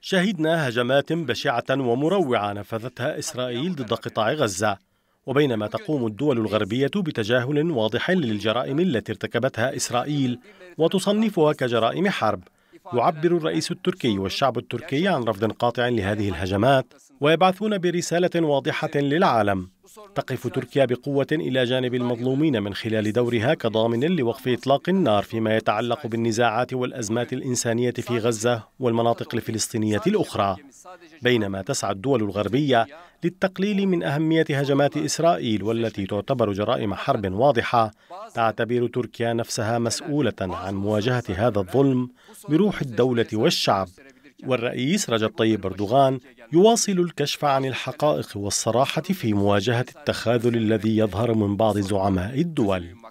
شهدنا هجمات بشعة ومروعة نفذتها إسرائيل ضد قطاع غزة وبينما تقوم الدول الغربية بتجاهل واضح للجرائم التي ارتكبتها إسرائيل وتصنفها كجرائم حرب يعبر الرئيس التركي والشعب التركي عن رفض قاطع لهذه الهجمات ويبعثون برسالة واضحة للعالم تقف تركيا بقوة إلى جانب المظلومين من خلال دورها كضامن لوقف إطلاق النار فيما يتعلق بالنزاعات والأزمات الإنسانية في غزة والمناطق الفلسطينية الأخرى بينما تسعى الدول الغربية للتقليل من أهمية هجمات إسرائيل والتي تعتبر جرائم حرب واضحة تعتبر تركيا نفسها مسؤولة عن مواجهة هذا الظلم بروح الدولة والشعب والرئيس رجب طيب أردوغان يواصل الكشف عن الحقائق والصراحة في مواجهة التخاذل الذي يظهر من بعض زعماء الدول